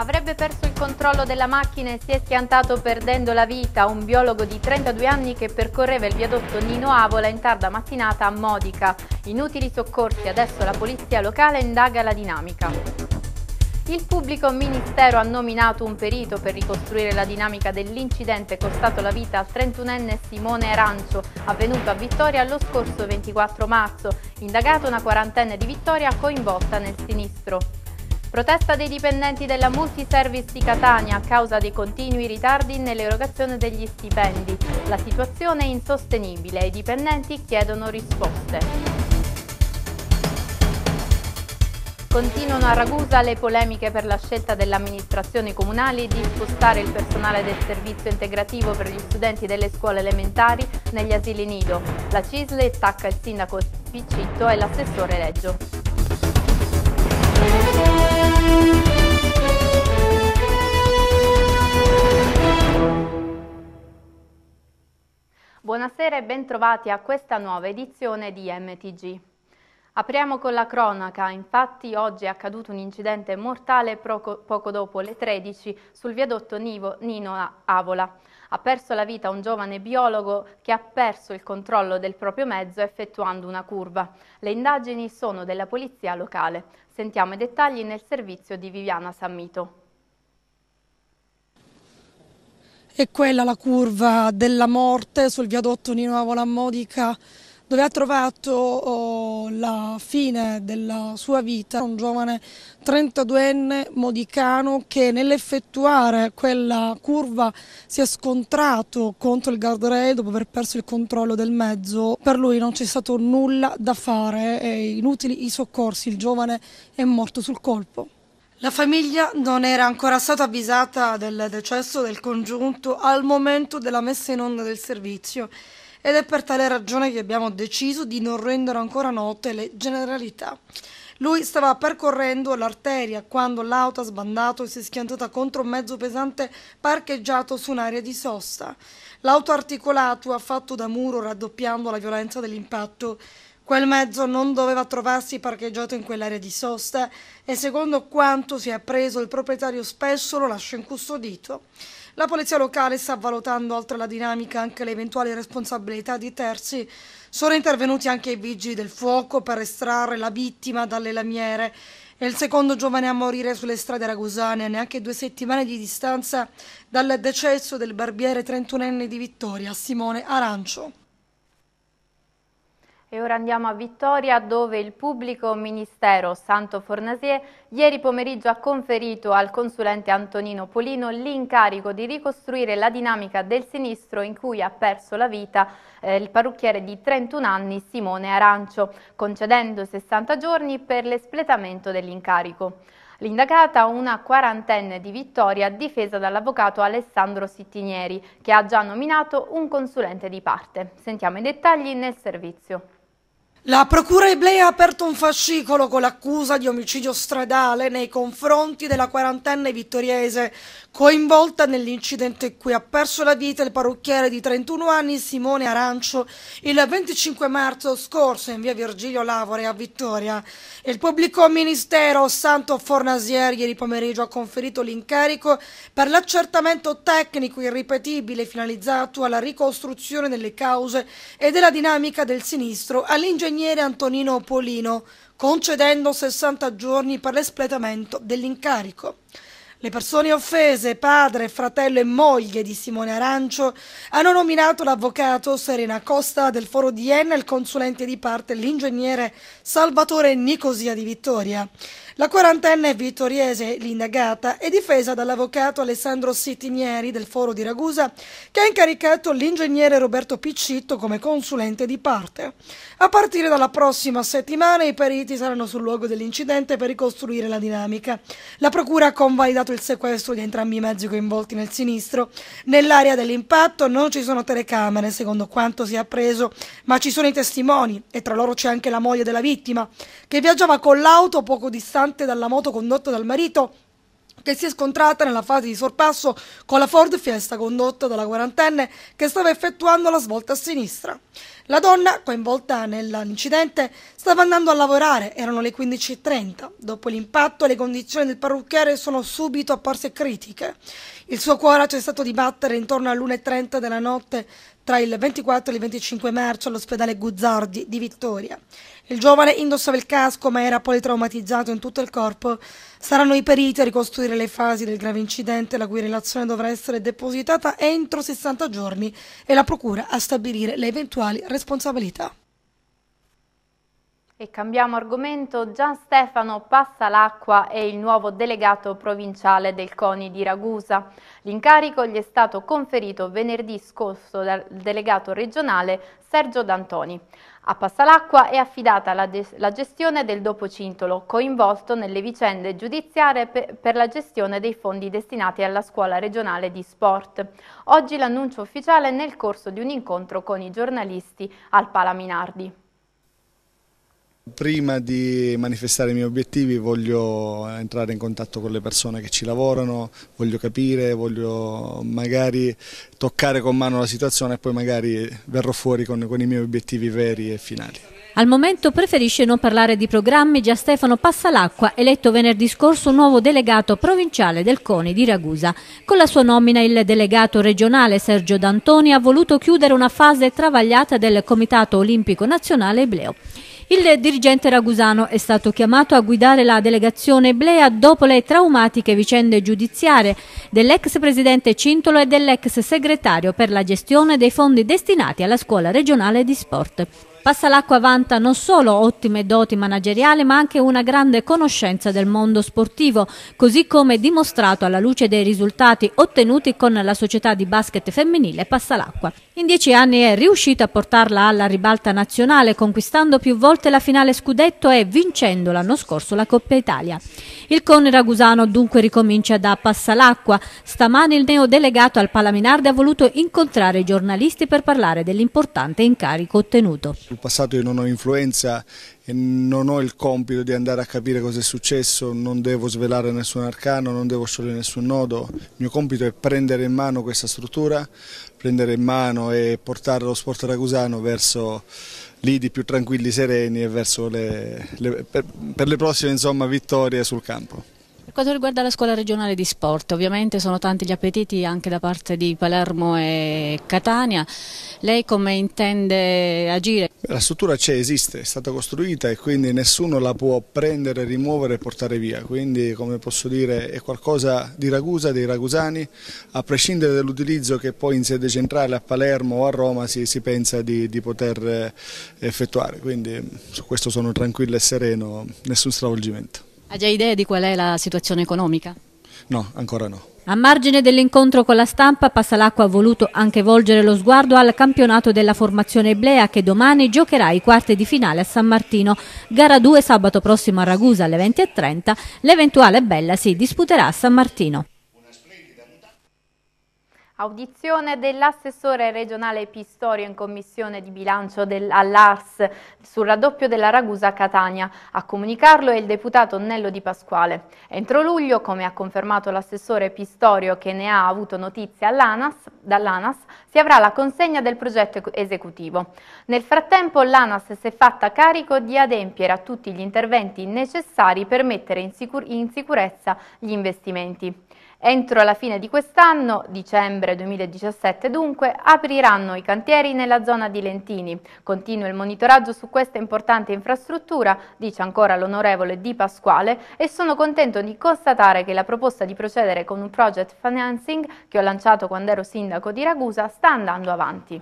Avrebbe perso il controllo della macchina e si è schiantato perdendo la vita un biologo di 32 anni che percorreva il viadotto Nino Avola in tarda mattinata a Modica. Inutili soccorsi, adesso la polizia locale indaga la dinamica. Il pubblico ministero ha nominato un perito per ricostruire la dinamica dell'incidente costato la vita al 31enne Simone Arancio, avvenuto a Vittoria lo scorso 24 marzo, indagato una quarantenne di Vittoria coinvolta nel sinistro. Protesta dei dipendenti della Multiservice di Catania a causa dei continui ritardi nell'erogazione degli stipendi. La situazione è insostenibile e i dipendenti chiedono risposte. Continuano a Ragusa le polemiche per la scelta delle amministrazioni comunali di spostare il personale del servizio integrativo per gli studenti delle scuole elementari negli asili nido. La CISLE attacca il sindaco Spiccitto e l'assessore Reggio. Buonasera e bentrovati a questa nuova edizione di MTG. Apriamo con la cronaca, infatti oggi è accaduto un incidente mortale poco dopo le 13 sul viadotto Nivo, Nino Avola. Ha perso la vita un giovane biologo che ha perso il controllo del proprio mezzo effettuando una curva. Le indagini sono della polizia locale. Sentiamo i dettagli nel servizio di Viviana Sammito. E' quella la curva della morte sul viadotto Nino Avola Modica dove ha trovato oh, la fine della sua vita, un giovane 32enne modicano che nell'effettuare quella curva si è scontrato contro il guardrail dopo aver perso il controllo del mezzo. Per lui non c'è stato nulla da fare, è inutili i soccorsi, il giovane è morto sul colpo. La famiglia non era ancora stata avvisata del decesso del congiunto al momento della messa in onda del servizio ed è per tale ragione che abbiamo deciso di non rendere ancora note le generalità. Lui stava percorrendo l'arteria quando l'auto ha sbandato e si è schiantata contro un mezzo pesante parcheggiato su un'area di sosta. L'auto articolato ha fatto da muro raddoppiando la violenza dell'impatto. Quel mezzo non doveva trovarsi parcheggiato in quell'area di sosta e secondo quanto si è appreso il proprietario spesso lo lascia incustodito. La polizia locale sta valutando oltre alla dinamica anche le eventuali responsabilità di terzi. Sono intervenuti anche i vigili del fuoco per estrarre la vittima dalle lamiere. È il secondo giovane a morire sulle strade ragusane a neanche due settimane di distanza dal decesso del barbiere 31enne di Vittoria, Simone Arancio. E ora andiamo a Vittoria dove il pubblico ministero Santo Fornasier ieri pomeriggio ha conferito al consulente Antonino Polino l'incarico di ricostruire la dinamica del sinistro in cui ha perso la vita eh, il parrucchiere di 31 anni Simone Arancio, concedendo 60 giorni per l'espletamento dell'incarico. L'indagata, una quarantenne di Vittoria, difesa dall'avvocato Alessandro Sittinieri, che ha già nominato un consulente di parte. Sentiamo i dettagli nel servizio. La Procura Eblea ha aperto un fascicolo con l'accusa di omicidio stradale nei confronti della quarantenne vittoriese coinvolta nell'incidente in cui ha perso la vita il parrucchiere di 31 anni Simone Arancio il 25 marzo scorso in via Virgilio Lavore a Vittoria. Il pubblico ministero Santo Fornasier ieri pomeriggio ha conferito l'incarico per l'accertamento tecnico irripetibile finalizzato alla ricostruzione delle cause e della dinamica del sinistro all'ingegnere carabiniere Antonino Polino, concedendo 60 giorni per l'espletamento dell'incarico. Le persone offese, padre, fratello e moglie di Simone Arancio, hanno nominato l'avvocato Serena Costa del Foro di Enna e il consulente di parte l'ingegnere Salvatore Nicosia di Vittoria. La quarantenne vittoriese, l'indagata, è difesa dall'avvocato Alessandro Sittimieri del Foro di Ragusa, che ha incaricato l'ingegnere Roberto Piccitto come consulente di parte. A partire dalla prossima settimana i periti saranno sul luogo dell'incidente per ricostruire la dinamica. La procura ha convalidato il sequestro di entrambi i mezzi coinvolti nel sinistro. Nell'area dell'impatto non ci sono telecamere, secondo quanto si è appreso, ma ci sono i testimoni e tra loro c'è anche la moglie della vittima, che viaggiava con l'auto poco distante derivante dalla moto condotta dal marito che si è scontrata nella fase di sorpasso con la Ford Fiesta condotta dalla quarantenne che stava effettuando la svolta a sinistra. La donna, coinvolta nell'incidente, stava andando a lavorare, erano le 15.30. Dopo l'impatto le condizioni del parrucchiere sono subito apparse critiche. Il suo cuore c'è stato di battere intorno alle 1.30 della notte tra il 24 e il 25 marzo all'ospedale Guzzardi di Vittoria. Il giovane indossava il casco ma era politraumatizzato in tutto il corpo. Saranno i periti a ricostruire le fasi del grave incidente, la cui relazione dovrà essere depositata entro 60 giorni e la procura a stabilire le eventuali responsabilità. E cambiamo argomento, Gian Stefano passa l'acqua è il nuovo delegato provinciale del CONI di Ragusa. L'incarico gli è stato conferito venerdì scorso dal delegato regionale Sergio D'Antoni. A Passalacqua è affidata la, la, gestione del dopocintolo, coinvolto nelle vicende giudiziarie pe per la gestione dei fondi destinati alla scuola regionale di sport. Oggi l'annuncio ufficiale nel corso di un incontro con i giornalisti al Palaminardi. Prima di manifestare i miei obiettivi voglio entrare in contatto con le persone che ci lavorano, voglio capire, voglio magari toccare con mano la situazione e poi magari verrò fuori con, con i miei obiettivi veri e finali. Al momento preferisce non parlare di programmi già Stefano Passalacqua, eletto venerdì scorso nuovo delegato provinciale del CONI di Ragusa. Con la sua nomina il delegato regionale Sergio D'Antoni ha voluto chiudere una fase travagliata del Comitato Olimpico Nazionale Ebleo. Il dirigente ragusano è stato chiamato a guidare la delegazione Blea dopo le traumatiche vicende giudiziarie dell'ex presidente Cintolo e dell'ex segretario per la gestione dei fondi destinati alla scuola regionale di sport. Passalacqua vanta non solo ottime doti manageriali ma anche una grande conoscenza del mondo sportivo, così come dimostrato alla luce dei risultati ottenuti con la società di basket femminile Passalacqua. In dieci anni è riuscito a portarla alla ribalta nazionale, conquistando più volte la finale scudetto e vincendo l'anno scorso la Coppa Italia. Il CON Ragusano dunque ricomincia da Passalacqua. Stamane il neodelegato al Palaminarde ha voluto incontrare i giornalisti per parlare dell'importante incarico ottenuto. Sul passato io non ho influenza e non ho il compito di andare a capire cosa è successo, non devo svelare nessun arcano, non devo sciogliere nessun nodo. Il mio compito è prendere in mano questa struttura, prendere in mano e portare lo sport ragusano verso lidi più tranquilli, sereni e verso le, le per, per le prossime insomma, vittorie sul campo. Quanto riguarda la scuola regionale di sport, ovviamente sono tanti gli appetiti anche da parte di Palermo e Catania. Lei come intende agire? La struttura c'è, esiste, è stata costruita e quindi nessuno la può prendere, rimuovere e portare via. Quindi, come posso dire, è qualcosa di Ragusa, dei ragusani, a prescindere dall'utilizzo che poi in sede centrale a Palermo o a Roma si, si pensa di, di poter eh, effettuare. Quindi su questo sono tranquillo e sereno, nessun stravolgimento. Ha già idea di qual è la situazione economica? No, ancora no. A margine dell'incontro con la stampa, Passalacqua ha voluto anche volgere lo sguardo al campionato della formazione Eblea che domani giocherà i quarti di finale a San Martino. Gara 2 sabato prossimo a Ragusa alle 20.30. L'eventuale Bella si disputerà a San Martino. Audizione dell'assessore regionale Pistorio in commissione di bilancio dell'ARS sul raddoppio della Ragusa-Catania. A comunicarlo è il deputato Nello Di Pasquale. Entro luglio, come ha confermato l'assessore Pistorio che ne ha avuto notizia dall'ANAS, si avrà la consegna del progetto esecutivo. Nel frattempo l'ANAS si è fatta carico di adempiere a tutti gli interventi necessari per mettere in, sicur in sicurezza gli investimenti. Entro la fine di quest'anno, dicembre 2017 dunque, apriranno i cantieri nella zona di Lentini. Continua il monitoraggio su questa importante infrastruttura, dice ancora l'onorevole Di Pasquale, e sono contento di constatare che la proposta di procedere con un project financing che ho lanciato quando ero sindaco di Ragusa sta andando avanti.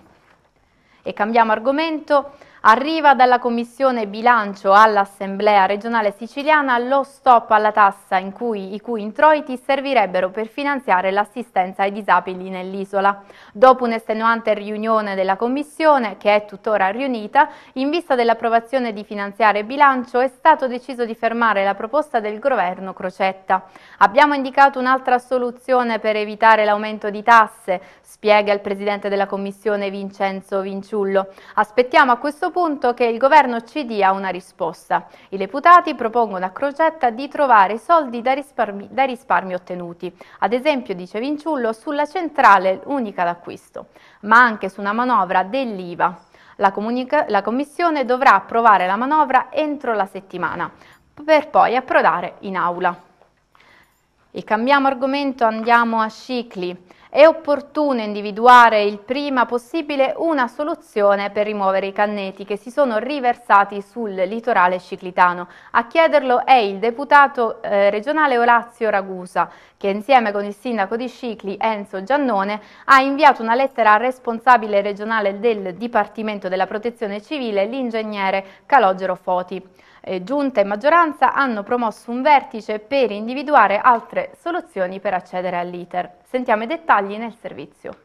E cambiamo argomento. Arriva dalla Commissione Bilancio all'Assemblea regionale siciliana lo stop alla tassa in cui, i cui introiti servirebbero per finanziare l'assistenza ai disabili nell'isola. Dopo un'estenuante riunione della Commissione, che è tuttora riunita, in vista dell'approvazione di finanziare bilancio è stato deciso di fermare la proposta del governo Crocetta. Abbiamo indicato un'altra soluzione per evitare l'aumento di tasse, spiega il Presidente della Commissione Vincenzo Vinciullo. Aspettiamo a questo punto punto che il governo ci dia una risposta. I deputati propongono a Crocetta di trovare i soldi dai risparmi, da risparmi ottenuti, ad esempio, dice Vinciullo, sulla centrale unica d'acquisto, ma anche su una manovra dell'IVA. La, la Commissione dovrà approvare la manovra entro la settimana, per poi approdare in aula. E cambiamo argomento, andiamo a cicli. È opportuno individuare il prima possibile una soluzione per rimuovere i canneti che si sono riversati sul litorale ciclitano. A chiederlo è il deputato eh, regionale Orazio Ragusa, che insieme con il sindaco di Cicli Enzo Giannone ha inviato una lettera al responsabile regionale del Dipartimento della Protezione Civile, l'ingegnere Calogero Foti eh, giunta e maggioranza hanno promosso un vertice per individuare altre soluzioni per accedere all'iter. Sentiamo i dettagli nel servizio.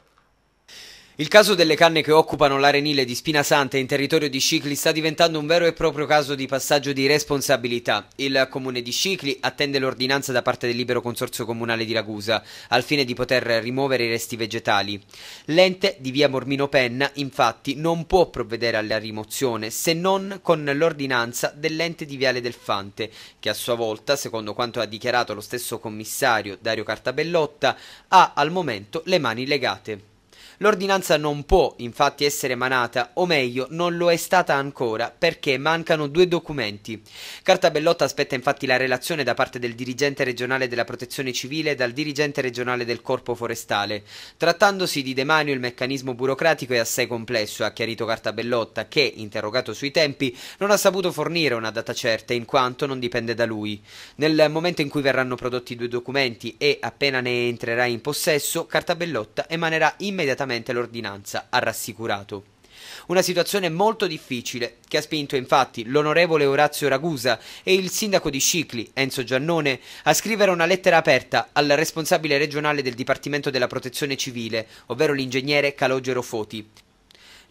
Il caso delle canne che occupano l'arenile di Spinasante in territorio di Scicli sta diventando un vero e proprio caso di passaggio di responsabilità. Il comune di Scicli attende l'ordinanza da parte del libero consorzio comunale di Ragusa al fine di poter rimuovere i resti vegetali. L'ente di via Mormino Penna infatti non può provvedere alla rimozione se non con l'ordinanza dell'ente di Viale del Fante che a sua volta, secondo quanto ha dichiarato lo stesso commissario Dario Cartabellotta, ha al momento le mani legate. L'ordinanza non può infatti essere emanata, o meglio, non lo è stata ancora, perché mancano due documenti. Carta Bellotta aspetta infatti la relazione da parte del dirigente regionale della protezione civile e dal dirigente regionale del corpo forestale. Trattandosi di demanio il meccanismo burocratico è assai complesso, ha chiarito Carta Bellotta, che, interrogato sui tempi, non ha saputo fornire una data certa, in quanto non dipende da lui. Nel momento in cui verranno prodotti i due documenti e appena ne entrerà in possesso, Carta Bellotta emanerà immediatamente positivamente l'ordinanza, ha rassicurato. Una situazione molto difficile che ha spinto infatti l'onorevole Orazio Ragusa e il sindaco di Scicli, Enzo Giannone, a scrivere una lettera aperta al responsabile regionale del Dipartimento della Protezione Civile, ovvero l'ingegnere Calogero Foti,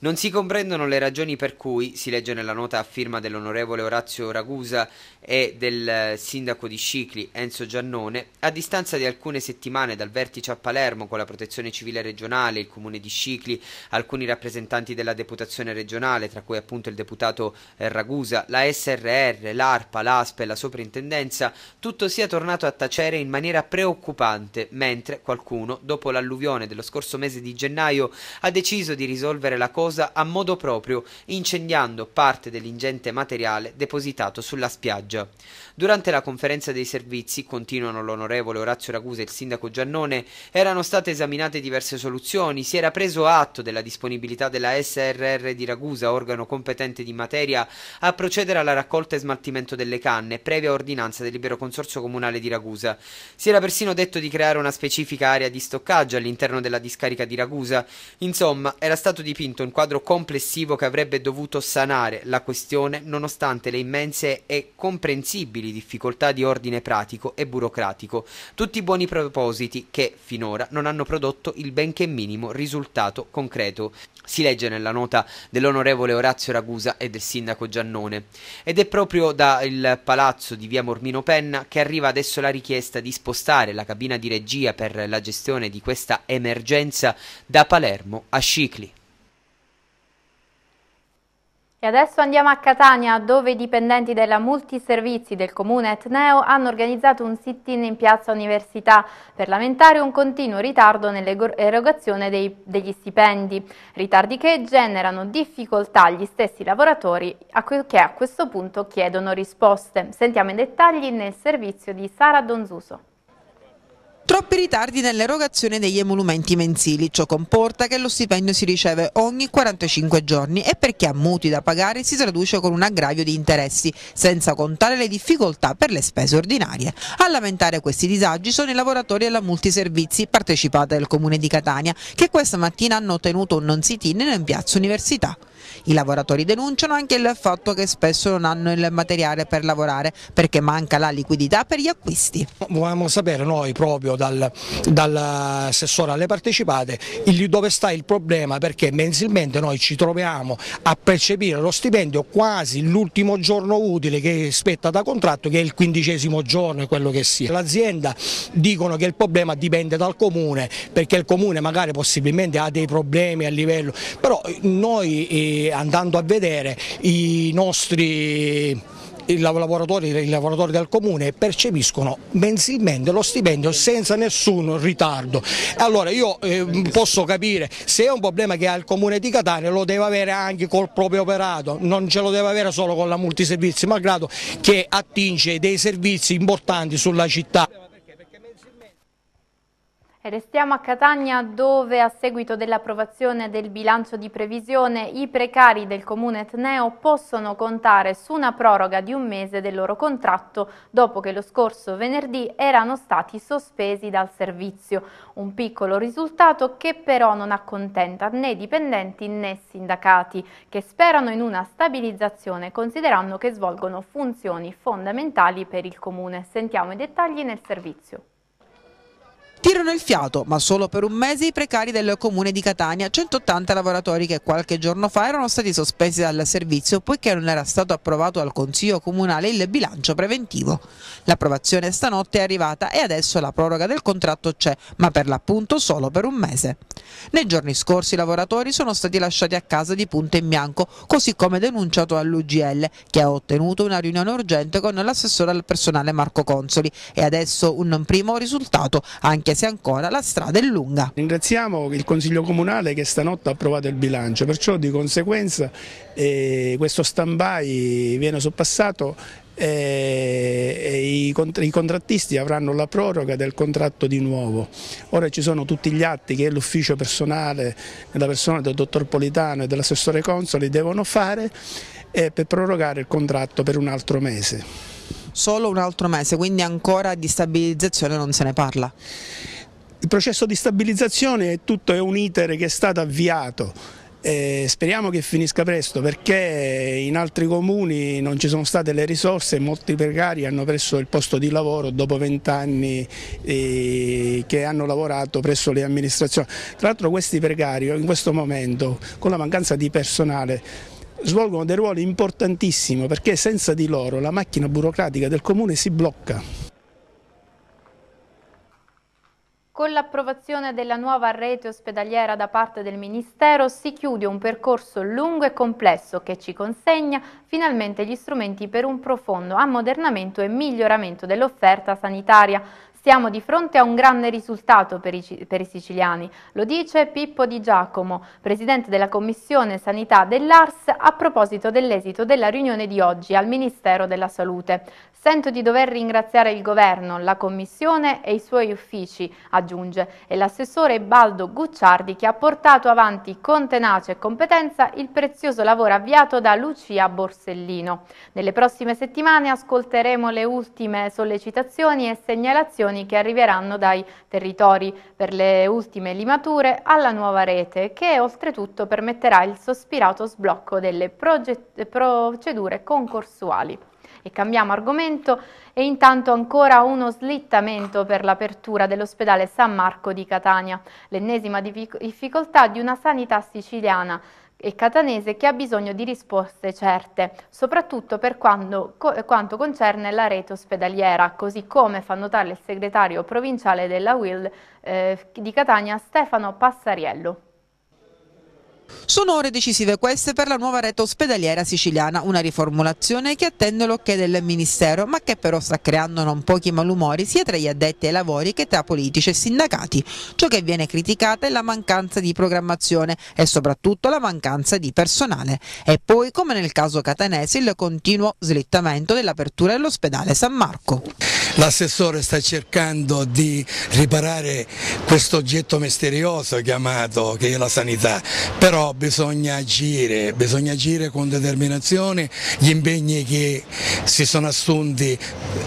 non si comprendono le ragioni per cui, si legge nella nota a firma dell'onorevole Orazio Ragusa e del eh, sindaco di Scicli Enzo Giannone, a distanza di alcune settimane dal vertice a Palermo con la protezione civile regionale, il comune di Scicli, alcuni rappresentanti della deputazione regionale, tra cui appunto il deputato eh, Ragusa, la SRR, l'ARPA, l'ASPE, la soprintendenza, tutto sia tornato a tacere in maniera preoccupante, mentre qualcuno, dopo l'alluvione dello scorso mese di gennaio, ha deciso di risolvere la cosa causa a modo proprio incendiando parte dell'ingente materiale depositato sulla spiaggia Durante la conferenza dei servizi, continuano l'onorevole Orazio Ragusa e il sindaco Giannone, erano state esaminate diverse soluzioni, si era preso atto della disponibilità della SRR di Ragusa, organo competente di materia, a procedere alla raccolta e smaltimento delle canne, previa ordinanza del libero consorzio comunale di Ragusa. Si era persino detto di creare una specifica area di stoccaggio all'interno della discarica di Ragusa. Insomma, era stato dipinto un quadro complessivo che avrebbe dovuto sanare la questione nonostante le immense e comprensibili notevoli difficoltà di ordine pratico e burocratico, tutti buoni propositi che, finora, non hanno prodotto il benché minimo risultato concreto. Si legge nella nota dell'onorevole Orazio Ragusa e del sindaco Giannone. Ed è proprio dal palazzo di via Mormino Penna che arriva adesso la richiesta di spostare la cabina di regia per la gestione di questa emergenza da Palermo a Scicli. E adesso andiamo a Catania, dove i dipendenti della Multiservizi del comune Etneo hanno organizzato un sit-in in piazza Università per lamentare un continuo ritardo nell'erogazione degli stipendi, ritardi che generano difficoltà agli stessi lavoratori che a questo punto chiedono risposte. Sentiamo i dettagli nel servizio di Sara Donzuso troppi ritardi nell'erogazione degli emolumenti mensili. Ciò comporta che lo stipendio si riceve ogni 45 giorni e per chi ha mutui da pagare si traduce con un aggravio di interessi, senza contare le difficoltà per le spese ordinarie. A lamentare questi disagi sono i lavoratori della Multiservizi partecipata del Comune di Catania, che questa mattina hanno tenuto un non sit-in in piazza Università. I lavoratori denunciano anche il fatto che spesso non hanno il materiale per lavorare perché manca la liquidità per gli acquisti. Volevamo sapere noi proprio dall'assessore alle partecipate il, dove sta il problema perché mensilmente noi ci troviamo a percepire lo stipendio quasi l'ultimo giorno utile che spetta da contratto che è il quindicesimo giorno quello che sia. L'azienda dicono che il problema dipende dal comune perché il comune magari possibilmente ha dei problemi a livello, però noi eh, andando a vedere i nostri i lavoratori, i lavoratori, del comune percepiscono mensilmente lo stipendio senza nessun ritardo. Allora io eh, posso capire se è un problema che ha il comune di Catania lo deve avere anche col proprio operato, non ce lo deve avere solo con la multiservizi, malgrado che attinge dei servizi importanti sulla città. Restiamo a Catania dove a seguito dell'approvazione del bilancio di previsione i precari del comune Etneo possono contare su una proroga di un mese del loro contratto dopo che lo scorso venerdì erano stati sospesi dal servizio. Un piccolo risultato che però non accontenta né dipendenti né sindacati che sperano in una stabilizzazione considerando che svolgono funzioni fondamentali per il comune. Sentiamo i dettagli nel servizio. Tirano il fiato, ma solo per un mese i precari del comune di Catania, 180 lavoratori che qualche giorno fa erano stati sospesi dal servizio poiché non era stato approvato al Consiglio Comunale il bilancio preventivo. L'approvazione stanotte è arrivata e adesso la proroga del contratto c'è, ma per l'appunto solo per un mese. Nei giorni scorsi i lavoratori sono stati lasciati a casa di punto in bianco, così come denunciato all'UGL, che ha ottenuto una riunione urgente con l'assessore al personale Marco Consoli e adesso un primo risultato anche se ancora la strada è lunga. Ringraziamo il Consiglio Comunale che stanotte ha approvato il bilancio, perciò di conseguenza eh, questo stand-by viene soppassato eh, e, i, contrattisti avranno la proroga del contratto di nuovo. Ora ci sono tutti gli atti che l'ufficio personale, la persona del dottor Politano e dell'assessore Consoli devono fare eh, per prorogare il contratto per un altro mese solo un altro mese, quindi ancora di stabilizzazione non se ne parla. Il processo di stabilizzazione è tutto è un iter che è stato avviato eh, speriamo che finisca presto perché in altri comuni non ci sono state le risorse, molti precari hanno perso il posto di lavoro dopo vent'anni eh, che hanno lavorato presso le amministrazioni. Tra l'altro questi precari in questo momento con la mancanza di personale svolgono dei ruoli importantissimi perché senza di loro la macchina burocratica del comune si blocca. Con l'approvazione della nuova rete ospedaliera da parte del Ministero si chiude un percorso lungo e complesso che ci consegna finalmente gli strumenti per un profondo ammodernamento e miglioramento dell'offerta sanitaria. Siamo di fronte a un grande risultato per i, per i, siciliani, lo dice Pippo Di Giacomo, presidente della Commissione Sanità dell'ARS, a proposito dell'esito della riunione di oggi al Ministero della Salute. Sento di dover ringraziare il Governo, la Commissione e i suoi uffici, aggiunge, e l'assessore Baldo Gucciardi che ha portato avanti con tenacia e competenza il prezioso lavoro avviato da Lucia Borsellino. Nelle prossime settimane ascolteremo le ultime sollecitazioni e segnalazioni donazioni che arriveranno dai territori per le ultime limature alla nuova rete che oltretutto permetterà il sospirato sblocco delle procedure concorsuali. E cambiamo argomento e intanto ancora uno slittamento per l'apertura dell'ospedale San Marco di Catania, l'ennesima difficoltà di una sanità siciliana e catanese che ha bisogno di risposte certe, soprattutto per quando, co, quanto concerne la rete ospedaliera, così come fa notare il segretario provinciale della WIL eh, di Catania Stefano Passariello. Sono ore decisive queste per la nuova rete ospedaliera siciliana, una riformulazione che attende l'ok del Ministero, ma che però sta creando non pochi malumori sia tra gli addetti ai lavori che tra politici e sindacati. Ciò che viene criticata è la mancanza di programmazione e soprattutto la mancanza di personale. E poi, come nel caso catanese, il continuo slittamento dell'apertura dell'ospedale San Marco. L'assessore sta cercando di riparare questo oggetto misterioso chiamato che è la sanità, però però bisogna agire, bisogna agire con determinazione, gli impegni che si sono assunti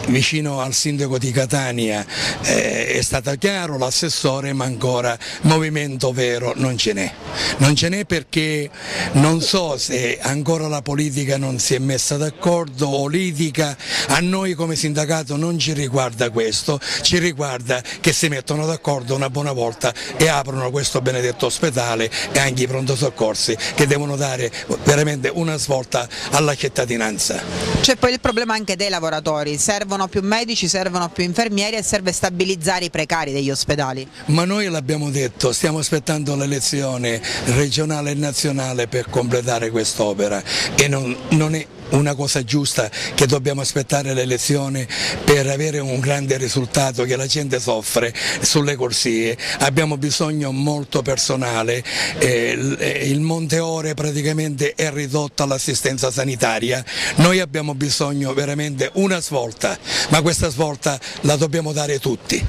vicino al sindaco di Catania eh, è stato chiaro, l'assessore, ma ancora movimento vero non ce n'è. Non ce n'è perché non so se ancora la politica non si è messa d'accordo o litiga, a noi come sindacato non ci riguarda questo, ci riguarda che si mettono d'accordo una buona volta e aprono questo benedetto ospedale e anche i pronto soccorsi che devono dare veramente una svolta alla cittadinanza. C'è poi il problema anche dei lavoratori, servono più medici, servono più infermieri e serve stabilizzare i precari degli ospedali. Ma noi l'abbiamo detto, stiamo aspettando l'elezione regionale e nazionale per completare quest'opera e non, non è una cosa giusta che dobbiamo aspettare le elezioni per avere un grande risultato che la gente soffre sulle corsie. Abbiamo bisogno molto personale, eh, il Monte Ore praticamente è ridotto all'assistenza sanitaria, noi abbiamo bisogno veramente una svolta, ma questa svolta la dobbiamo dare tutti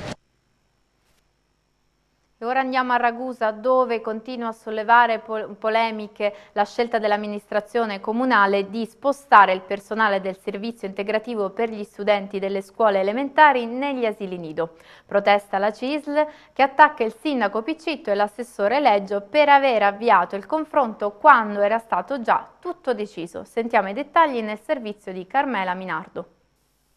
ora andiamo a Ragusa dove continua a sollevare pol polemiche la scelta dell'amministrazione comunale di spostare il personale del servizio integrativo per gli studenti delle scuole elementari negli asili nido. Protesta la CISL che attacca il sindaco Piccitto e l'assessore Leggio per aver avviato il confronto quando era stato già tutto deciso. Sentiamo i dettagli nel servizio di Carmela Minardo.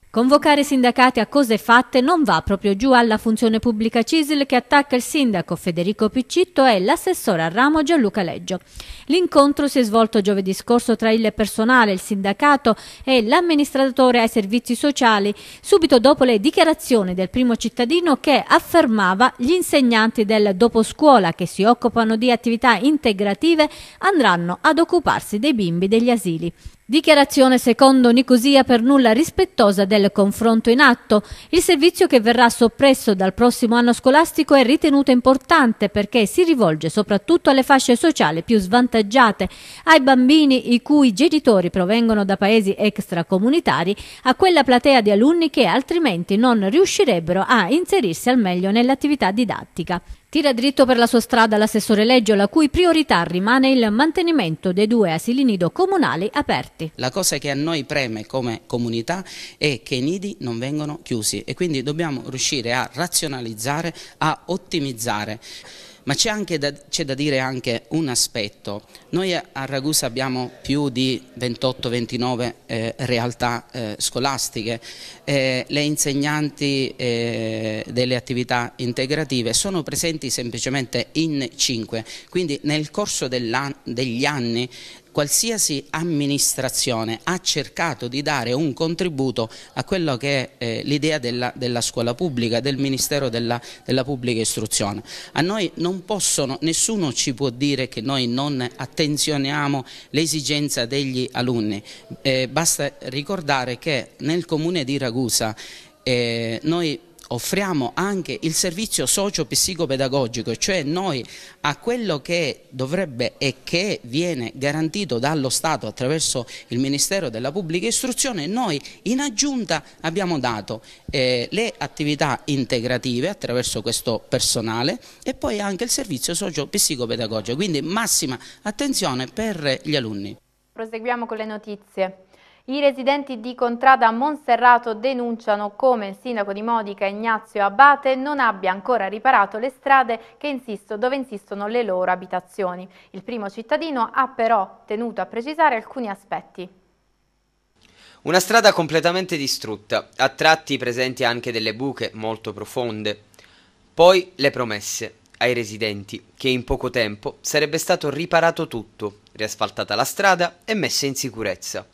Convocare i sindacati a cose fatte non va proprio giù alla funzione pubblica Cisil che attacca il sindaco Federico Piccitto e l'assessore a ramo Gianluca Leggio. L'incontro si è svolto giovedì scorso tra il personale, il sindacato e l'amministratore ai servizi sociali, subito dopo le dichiarazioni del primo cittadino che affermava gli insegnanti del doposcuola che si occupano di attività integrative andranno ad occuparsi dei bimbi degli asili. Dichiarazione secondo Nicosia per nulla rispettosa del confronto in atto. Il servizio che verrà soppresso dal prossimo anno scolastico è ritenuto importante perché si rivolge soprattutto alle fasce sociali più svantaggiate, ai bambini i cui genitori provengono da paesi extracomunitari, a quella platea di alunni che altrimenti non riuscirebbero a inserirsi al meglio nell'attività didattica. Tira dritto per la sua strada l'assessore Leggio, la cui priorità rimane il mantenimento dei due asili nido comunali aperti. La cosa che a noi preme come comunità è che i nidi non vengono chiusi e quindi dobbiamo riuscire a razionalizzare, a ottimizzare ma c'è, da, da, dire anche un aspetto. Noi a Ragusa abbiamo più di 28-29 eh, realtà eh, scolastiche, eh, le insegnanti eh, delle attività integrative sono presenti semplicemente in 5, quindi nel corso degli anni qualsiasi amministrazione ha cercato di dare un contributo a quello che è eh, l'idea della, della, scuola pubblica, del Ministero della, della Pubblica Istruzione. A noi non possono, nessuno ci può dire che noi non attenzioniamo l'esigenza degli alunni. Eh, basta ricordare che nel comune di Ragusa eh, noi offriamo anche il servizio socio-psicopedagogico, cioè noi a quello che dovrebbe e che viene garantito dallo Stato attraverso il Ministero della Pubblica Istruzione, noi in aggiunta abbiamo dato eh, le attività integrative attraverso questo personale e poi anche il servizio socio-psicopedagogico, quindi massima attenzione per gli alunni. Proseguiamo con le notizie. I residenti di Contrada Monserrato denunciano come il sindaco di Modica Ignazio Abate non abbia ancora riparato le strade insisto, dove insistono le loro abitazioni. Il primo cittadino ha però tenuto a precisare alcuni aspetti. Una strada completamente distrutta, a tratti presenti anche delle buche molto profonde. Poi le promesse ai residenti che in poco tempo sarebbe stato riparato tutto, riasfaltata la strada e messa in sicurezza.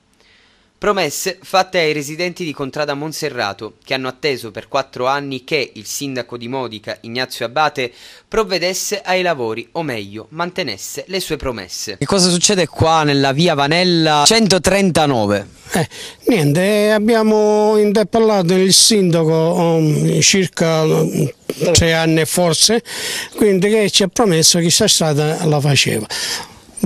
Promesse fatte ai residenti di Contrada Monserrato, che hanno atteso per quattro anni che il sindaco di Modica, Ignazio Abate, provvedesse ai lavori, o meglio, mantenesse le sue promesse. Che cosa succede qua nella via Vanella 139? Eh, niente, abbiamo interpellato il sindaco um, circa mm, tre anni forse, quindi che ci ha promesso che chissà strada la faceva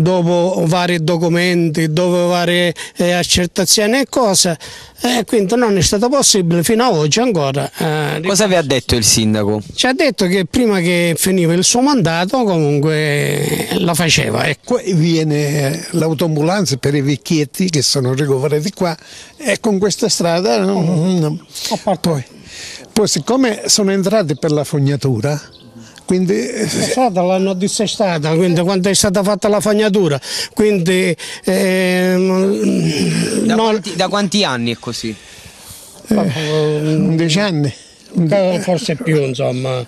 dopo vari documenti, dopo varie eh, accertazioni e cose, eh, quindi non è stato possibile fino ad oggi ancora. Eh, Cosa vi ha detto il sindaco? Ci ha detto che prima che finiva il suo mandato comunque eh, la faceva. Ecco. Viene l'autoambulanza per i vecchietti che sono ricoverati qua e con questa strada... Oh. No, Poi, poi siccome sono entrati per la fognatura quindi... Eh, è stata, l'hanno dissestata, quindi quando è stata fatta la fognatura. Quindi, ehm, da, no... quanti, da, quanti, anni è così? Eh, 11 anni. Forse più, insomma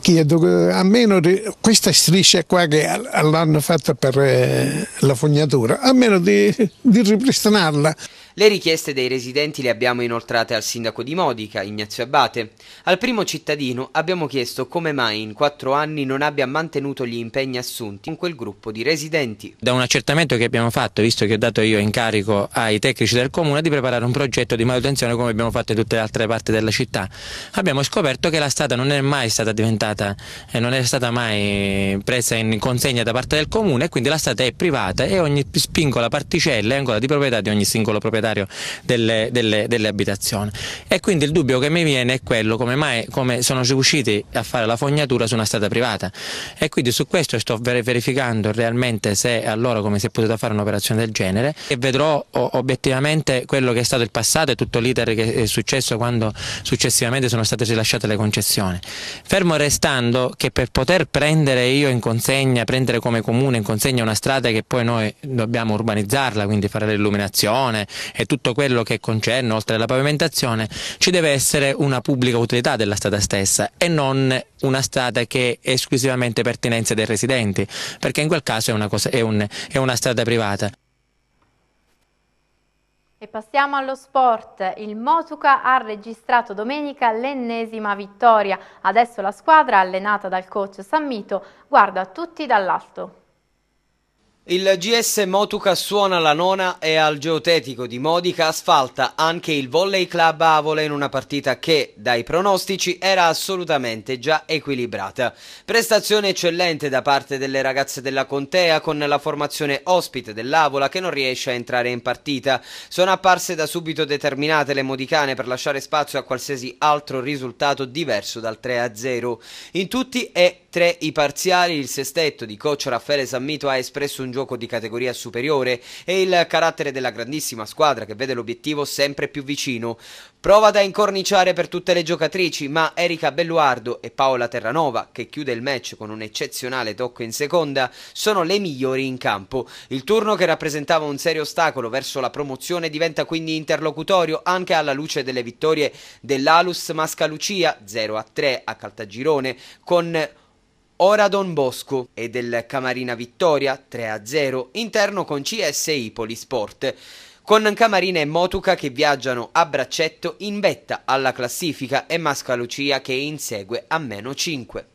chiedo almeno questa striscia qua che l'hanno fatta per eh, la fognatura, almeno di, di ripristinarla. Le richieste dei residenti le abbiamo inoltrate al sindaco di Modica, Ignazio Abate. Al primo cittadino abbiamo chiesto come mai in quattro anni non abbia mantenuto gli impegni assunti in quel gruppo di residenti. Da un accertamento che abbiamo fatto, visto che ho dato io incarico ai tecnici del comune di preparare un progetto di manutenzione come abbiamo fatto in tutte le altre parti della città, abbiamo scoperto che la strada non è mai stata diventata, e eh, non è stata mai presa in consegna da parte del comune, e quindi la strada è privata e ogni spingola particella è ancora di proprietà di ogni singolo proprietario proprietario delle, delle, delle, abitazioni. E quindi il dubbio che mi viene è quello come mai come sono riusciti a fare la fognatura su una strada privata. E quindi su questo sto verificando realmente se allora come si è potuta fare un'operazione del genere e vedrò obiettivamente quello che è stato il passato e tutto l'iter che è successo quando successivamente sono state rilasciate le concessioni. Fermo restando che per poter prendere io in consegna, prendere come comune in consegna una strada che poi noi dobbiamo urbanizzarla, quindi fare l'illuminazione, e tutto quello che concerne oltre alla pavimentazione, ci deve essere una pubblica utilità della strada stessa e non una strada che è esclusivamente pertinenza dei residenti, perché in quel caso è una, cosa, è un, è una strada privata. E passiamo allo sport. Il Motuca ha registrato domenica l'ennesima vittoria. Adesso la squadra, allenata dal coach Sammito, guarda tutti dall'alto. Il GS Motuca suona la nona e al geotetico di Modica asfalta anche il Volley Club Avola in una partita che, dai pronostici, era assolutamente già equilibrata. Prestazione eccellente da parte delle ragazze della Contea con la formazione ospite dell'Avola che non riesce a entrare in partita. Sono apparse da subito determinate le modicane per lasciare spazio a qualsiasi altro risultato diverso dal 3-0. In tutti è Tre i parziali, il sestetto di coach Raffaele Sammito ha espresso un gioco di categoria superiore e il carattere della grandissima squadra che vede l'obiettivo sempre più vicino. Prova da incorniciare per tutte le giocatrici, ma Erika Belluardo e Paola Terranova, che chiude il match con un eccezionale tocco in seconda, sono le migliori in campo. Il turno che rappresentava un serio ostacolo verso la promozione diventa quindi interlocutorio anche alla luce delle vittorie dell'Alus Mascalucia 0 3 a Caltagirone con Ora Don Bosco e del Camarina Vittoria 3-0 interno con CS e Polisport con Camarina e Motuca che viaggiano a braccetto in vetta alla classifica e Mascalucia che insegue a meno 5.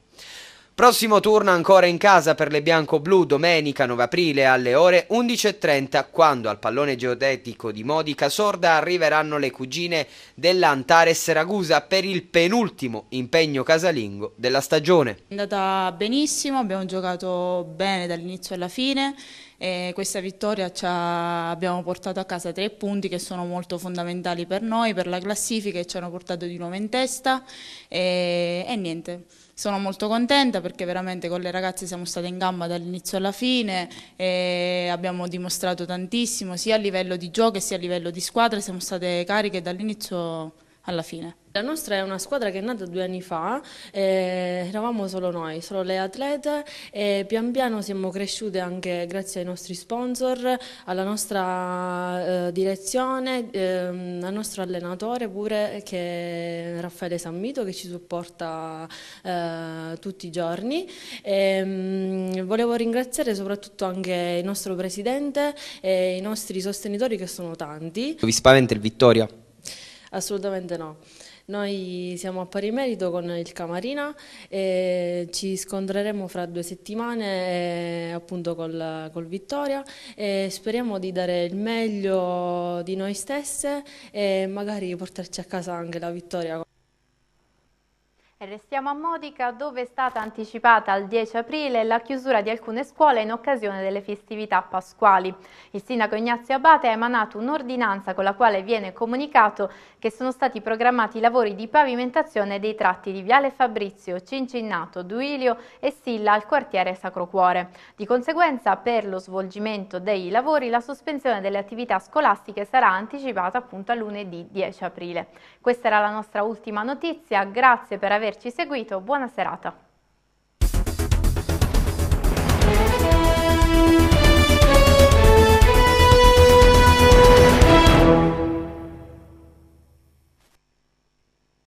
Prossimo turno ancora in casa per le bianco-blu domenica 9 aprile alle ore 11.30 quando al pallone geodetico di Modica Sorda arriveranno le cugine dell'Antares Ragusa per il penultimo impegno casalingo della stagione. È andata benissimo, abbiamo giocato bene dall'inizio alla fine. E questa vittoria ci ha, abbiamo portato a casa tre punti che sono molto fondamentali per noi, per la classifica e ci hanno portato di nuovo in testa e, e niente. Sono molto contenta perché veramente con le ragazze siamo state in gamba dall'inizio alla fine e abbiamo dimostrato tantissimo sia a livello di gioco che sia a livello di squadra, siamo state cariche dall'inizio alla fine. La nostra è una squadra che è nata due anni fa, eh, eravamo solo noi, solo le atlete e pian piano siamo cresciute anche grazie ai nostri sponsor, alla nostra eh, direzione, ehm, al nostro allenatore pure che è Raffaele Sammito che ci supporta eh, tutti i giorni. E, ehm, mh, volevo ringraziare soprattutto anche il nostro presidente e i nostri sostenitori che sono tanti. Vi spaventa il Vittoria? Assolutamente no. Noi siamo a pari merito con il Camarina e ci scontreremo fra due settimane eh, appunto col, col Vittoria e speriamo di dare il meglio di noi stesse e magari portarci a casa anche la vittoria restiamo a Modica dove è stata anticipata al 10 aprile la chiusura di alcune scuole in occasione delle festività pasquali. Il sindaco Ignazio Abate ha emanato un'ordinanza con la quale viene comunicato che sono stati programmati i lavori di pavimentazione dei tratti di Viale Fabrizio, Cincinnato, Duilio e Silla al quartiere Sacro Cuore. Di conseguenza per lo svolgimento dei lavori la sospensione delle attività scolastiche sarà anticipata appunto a lunedì 10 aprile. Questa era la nostra ultima notizia, grazie per aver averci seguito, buona serata.